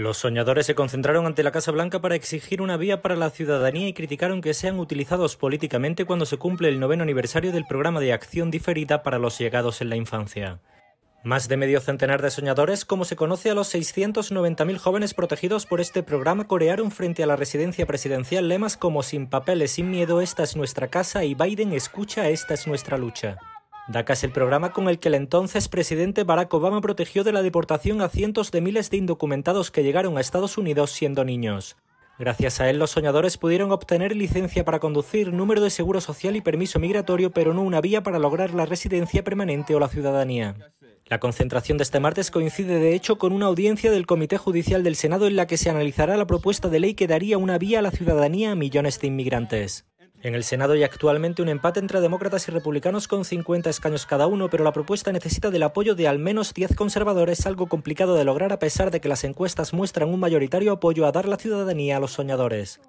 Los soñadores se concentraron ante la Casa Blanca para exigir una vía para la ciudadanía y criticaron que sean utilizados políticamente cuando se cumple el noveno aniversario del programa de acción diferida para los llegados en la infancia. Más de medio centenar de soñadores, como se conoce a los 690.000 jóvenes protegidos por este programa, corearon frente a la residencia presidencial lemas como Sin papeles, sin miedo, esta es nuestra casa y Biden escucha, esta es nuestra lucha. DACA es el programa con el que el entonces presidente Barack Obama protegió de la deportación a cientos de miles de indocumentados que llegaron a Estados Unidos siendo niños. Gracias a él, los soñadores pudieron obtener licencia para conducir, número de seguro social y permiso migratorio, pero no una vía para lograr la residencia permanente o la ciudadanía. La concentración de este martes coincide, de hecho, con una audiencia del Comité Judicial del Senado en la que se analizará la propuesta de ley que daría una vía a la ciudadanía a millones de inmigrantes. En el Senado hay actualmente un empate entre demócratas y republicanos con 50 escaños cada uno, pero la propuesta necesita del apoyo de al menos 10 conservadores, algo complicado de lograr a pesar de que las encuestas muestran un mayoritario apoyo a dar la ciudadanía a los soñadores.